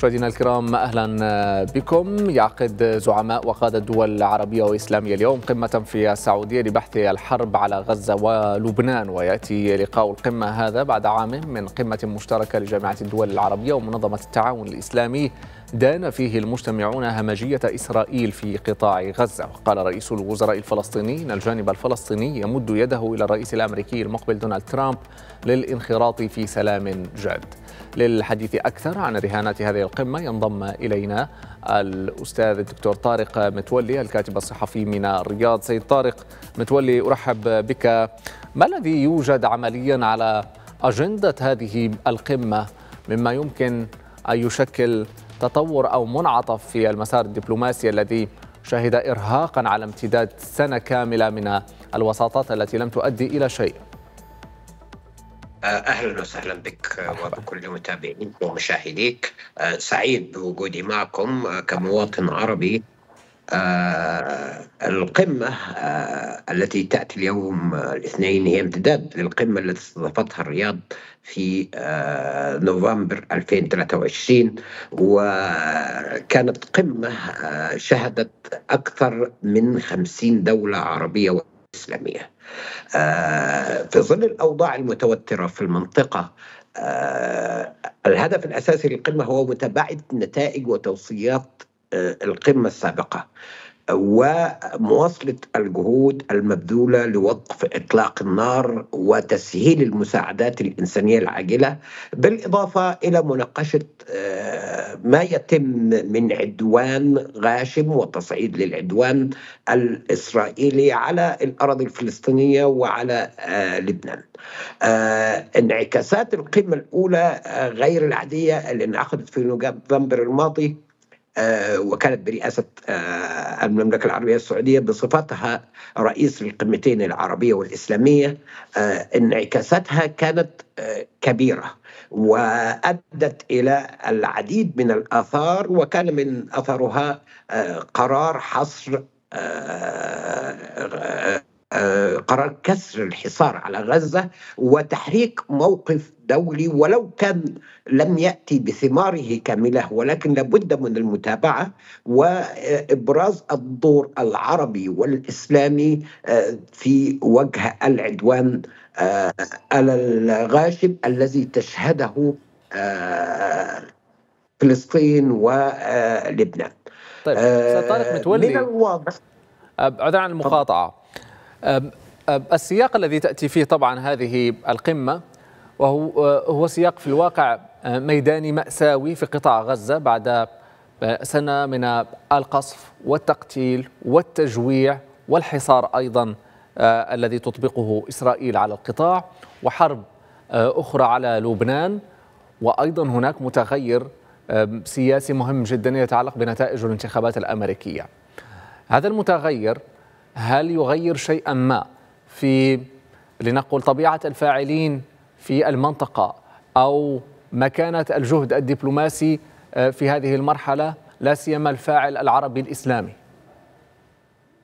مشاهدينا الكرام اهلا آه، بكم يعقد زعماء وقادة الدول العربية والإسلامية اليوم قمة في السعودية لبحث الحرب على غزة ولبنان ويأتي لقاء القمة هذا بعد عام من قمة مشتركة لجامعة الدول العربية ومنظمة التعاون الإسلامي دان فيه المجتمعون همجية إسرائيل في قطاع غزة وقال رئيس الوزراء الفلسطيني أن الجانب الفلسطيني يمد يده إلى الرئيس الأمريكي المقبل دونالد ترامب للانخراط في سلام جاد للحديث أكثر عن رهانات هذه القمة ينضم إلينا الأستاذ الدكتور طارق متولي الكاتب الصحفي من الرياض سيد طارق متولي أرحب بك ما الذي يوجد عمليا على أجندة هذه القمة مما يمكن أن يشكل تطور أو منعطف في المسار الدبلوماسي الذي شهد إرهاقا على امتداد سنة كاملة من الوساطات التي لم تؤدي إلى شيء آه، اهلا وسهلا بك آه، وبكل متابعيك ومشاهديك آه، سعيد بوجودي معكم كمواطن عربي القمة التي تأتي اليوم الاثنين هي امتداد للقمة التي استضافتها الرياض في نوفمبر 2023 وكانت قمة شهدت أكثر من 50 دولة عربية الإسلامية آه، في ظل الأوضاع المتوترة في المنطقة آه، الهدف الأساسي للقمة هو متابعة نتائج وتوصيات آه، القمة السابقة ومواصله الجهود المبذوله لوقف اطلاق النار وتسهيل المساعدات الانسانيه العاجله بالاضافه الى مناقشه آه، ما يتم من عدوان غاشم وتصعيد للعدوان الاسرائيلي على الاراضي الفلسطينيه وعلى آه، لبنان. آه، انعكاسات القمه الاولى غير العاديه اللي انعقدت في نوفمبر الماضي آه، وكانت برئاسة آه، المملكة العربية السعودية بصفتها رئيس القمتين العربية والإسلامية آه، انعكاساتها كانت كبيرة وأدت إلى العديد من الآثار وكان من أثرها قرار حصر آه، قرار كسر الحصار على غزة وتحريك موقف دولي ولو كان لم يأتي بثماره كاملة ولكن لابد من المتابعة وإبراز الدور العربي والإسلامي آه، في وجه العدوان آه، الغاشم الذي تشهده فلسطين ولبنان طيب استاذ طارق متولي من الواضح عذرا عن المقاطعه السياق الذي تأتي فيه طبعا هذه القمة وهو أه، هو سياق في الواقع أه، ميداني مأساوي في قطاع غزة بعد أه، سنة من القصف والتقتيل والتجويع والحصار أيضا الذي تطبقه إسرائيل على القطاع وحرب أخرى على لبنان وأيضا هناك متغير سياسي مهم جدا يتعلق بنتائج الانتخابات الأمريكية هذا المتغير هل يغير شيئا ما في لنقل طبيعة الفاعلين في المنطقة أو مكانة الجهد الدبلوماسي آه، في هذه المرحلة لا سيما الفاعل العربي الإسلامي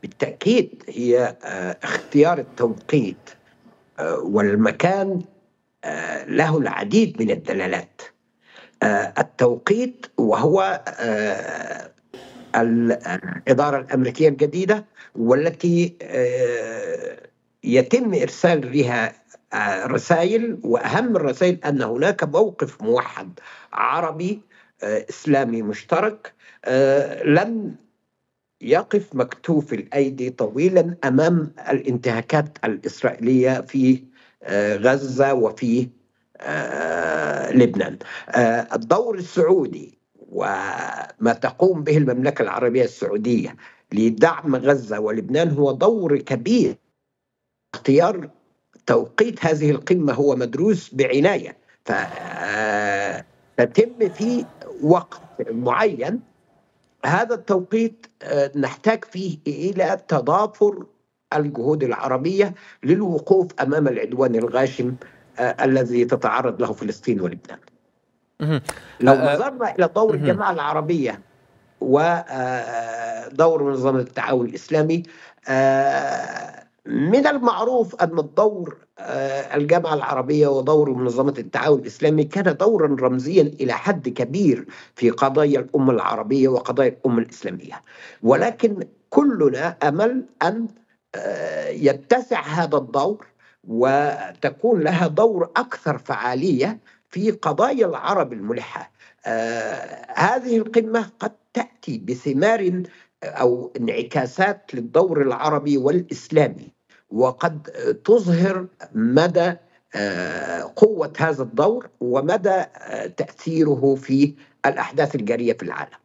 بالتأكيد هي آه، اختيار التوقيت آه، والمكان له العديد من الدلالات التوقيت وهو الإدارة الأمريكية الجديدة والتي آه، يتم إرسال لها آه، رسائل وأهم الرسائل أن هناك موقف موحد عربي آه، إسلامي مشترك لن يقف مكتوف الأيدي طويلا أمام الانتهاكات الإسرائيلية في غزة وفي لبنان الدور السعودي وما تقوم به المملكة العربية السعودية لدعم غزة ولبنان هو دور كبير اختيار توقيت هذه القمة هو مدروس بعناية فتتم في وقت معين هذا التوقيت آه، نحتاج فيه إلى تضافر الجهود العربية للوقوف أمام العدوان الغاشم آه، الذي تتعرض له فلسطين ولبنان لو أه، نظرنا الى دور الجماعه العربيه ودور أه، منظمه التعاون الاسلامي أه، من المعروف ان الدور الجامعه العربيه ودور منظمه التعاون الاسلامي كان دورا رمزيا الى حد كبير في قضايا الامه العربيه وقضايا الامه الاسلاميه ولكن كلنا امل ان يتسع هذا الدور وتكون لها دور اكثر فعاليه في قضايا العرب الملحة آه هذه القمة قد تأتي بثمار آه، أو انعكاسات للدور العربي والإسلامي وقد تظهر مدى آه، قوة هذا الدور ومدى آه، تأثيره في الأحداث الجارية في العالم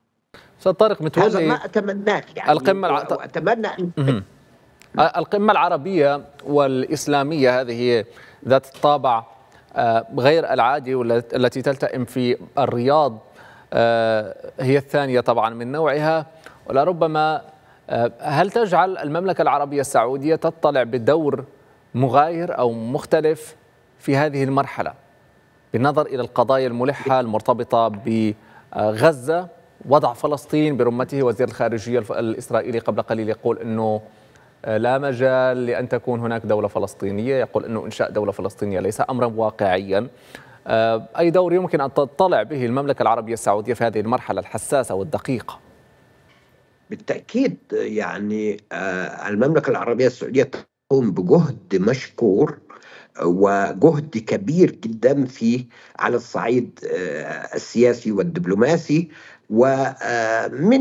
أستاذ طارق متولي هذا ما أتمناه يعني القمة وأتمنى أتمنى أن القمة العربية والإسلامية هذه ذات الطابع آه، غير العادي والتي تلتئم في الرياض آه، هي الثانية طبعا من نوعها ولربما آه، هل تجعل المملكة العربية السعودية تطلع بدور مغاير أو مختلف في هذه المرحلة بالنظر إلى القضايا الملحة المرتبطة بغزة وضع فلسطين برمته وزير الخارجية الإسرائيلي قبل قليل يقول أنه لا مجال لأن تكون هناك دولة فلسطينية يقول أنه إنشاء دولة فلسطينية ليس أمرا واقعيا آه، أي دور يمكن أن تطلع به المملكة العربية السعودية في هذه المرحلة الحساسة والدقيقة بالتأكيد يعني آه، المملكة العربية السعودية تقوم بجهد مشكور وجهد كبير جدا في على الصعيد آه، السياسي والدبلوماسي ومن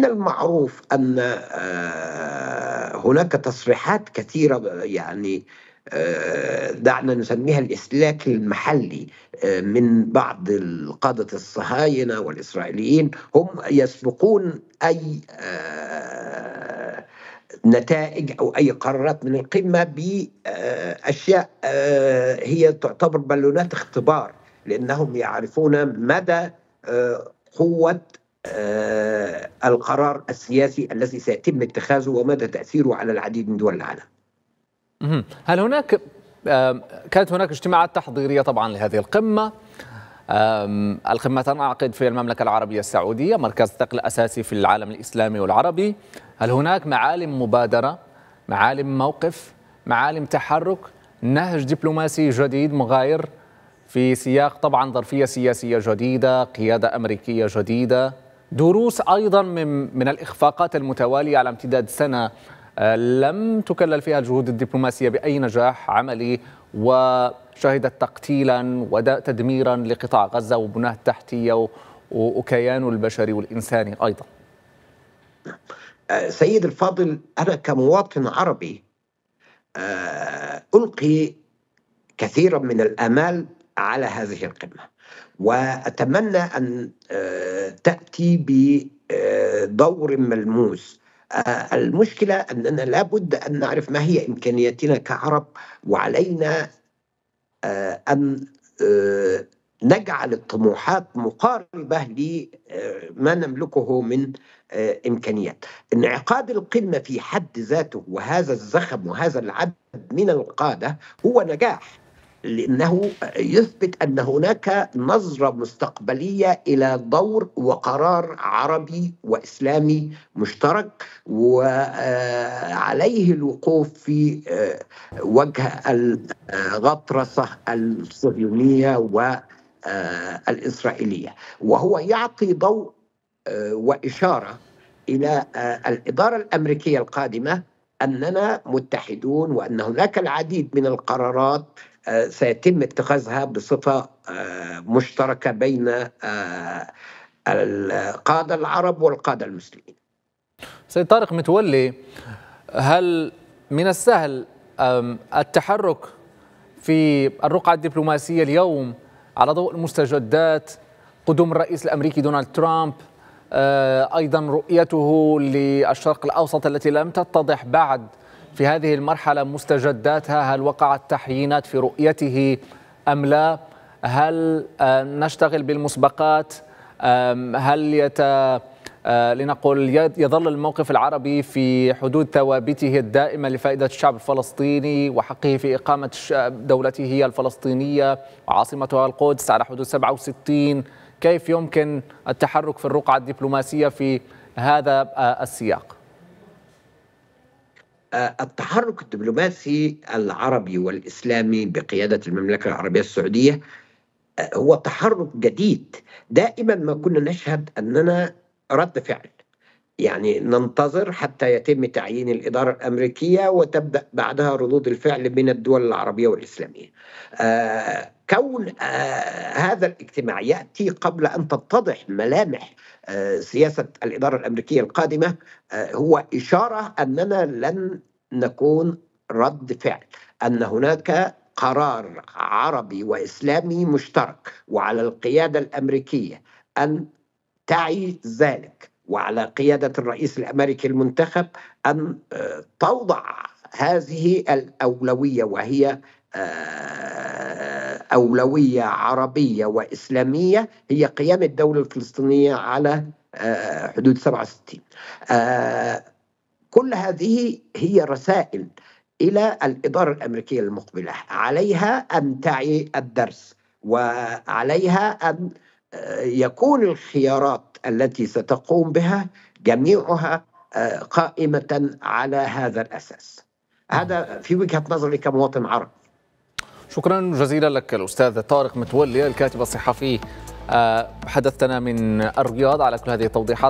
آه، المعروف ان آه، هناك تصريحات كثيره يعني دعنا نسميها الاسلاك المحلي من بعض القاده الصهاينه والاسرائيليين هم يسبقون اي نتائج او اي قرارات من القمه باشياء آه، هي تعتبر بالونات اختبار لانهم يعرفون مدى آه، قوه آه، القرار السياسي الذي سيتم اتخاذه ومدى تاثيره على العديد من دول العالم. هل هناك كانت هناك اجتماعات تحضيريه طبعا لهذه القمه القمة تنعقد في المملكة العربية السعودية مركز ثقل أساسي في العالم الإسلامي والعربي هل هناك معالم مبادرة معالم موقف معالم تحرك نهج دبلوماسي جديد مغاير في سياق طبعا ظرفية سياسية جديدة قيادة أمريكية جديدة دروس أيضا من, من الإخفاقات المتوالية على امتداد سنة أه، لم تكلل فيها الجهود الدبلوماسية بأي نجاح عملي و شهدت تقتيلا وتدميرا لقطاع غزة وبناه التحتية وكيانه البشري والإنساني أيضا آه، سيد الفاضل أنا كمواطن عربي آه، ألقي كثيرا من الآمال على هذه القمة وأتمنى أن آه، تأتي بدور ملموس المشكلة أننا لابد أن نعرف ما هي إمكانياتنا كعرب وعلينا أن آه، آه، نجعل الطموحات مقاربة لما آه، نملكه من إمكانيات انعقاد القمة في حد ذاته وهذا الزخم وهذا العدد من القادة هو نجاح لأنه يثبت أن هناك نظرة مستقبلية إلى دور وقرار عربي وإسلامي مشترك وعليه الوقوف في آه، وجه الغطرسة الصهيونية والإسرائيلية آه، وهو يعطي ضوء آه، وإشارة إلى الإدارة الأمريكية القادمة أننا متحدون وأن هناك العديد من القرارات آه، سيتم اتخاذها بصفة آه، مشتركة بين آه، القادة العرب والقادة المسلمين سيد طارق متولي هل من السهل التحرك في الرقعة الدبلوماسية اليوم على ضوء المستجدات قدوم الرئيس الأمريكي دونالد ترامب أيضا رؤيته للشرق الأوسط التي لم تتضح بعد في هذه المرحلة مستجداتها هل وقعت تحيينات في رؤيته أم لا هل آه، نشتغل بالمسبقات هل يت آه، لنقول يظل الموقف العربي في حدود ثوابته الدائمة لفائدة الشعب الفلسطيني وحقه في إقامة دولته هي الفلسطينية وعاصمتها القدس على حدود 67 كيف يمكن التحرك في الرقعة الدبلوماسية في هذا آه، السياق؟ التحرك الدبلوماسي العربي والاسلامي بقياده المملكه العربيه السعوديه آه، هو تحرك جديد دائما ما كنا نشهد اننا رد فعل يعني ننتظر حتى يتم تعيين الإدارة الأمريكية وتبدأ بعدها ردود الفعل من الدول العربية والإسلامية آه، كون آه، هذا الاجتماع ياتي قبل ان تتضح ملامح آه، سياسه الاداره الامريكيه القادمه هو اشاره اننا لن نكون رد فعل ان هناك قرار عربي واسلامي مشترك وعلى القياده الامريكيه ان تعي ذلك وعلى قيادة الرئيس الأمريكي المنتخب أن آه، توضع هذه الأولوية وهي آه، أولوية عربية وإسلامية هي قيام الدولة الفلسطينية على آه، حدود 67 كل هذه هي رسائل إلى الإدارة الأمريكية المقبلة عليها أن تعي الدرس وعليها أن يكون الخيارات التي ستقوم بها جميعها آه، قائمة على هذا الأساس هذا في وجهة نظري كمواطن عربي شكرا جزيلا لك الأستاذ طارق متولي الكاتب الصحفي آه، حدثتنا من الرياض على كل هذه التوضيحات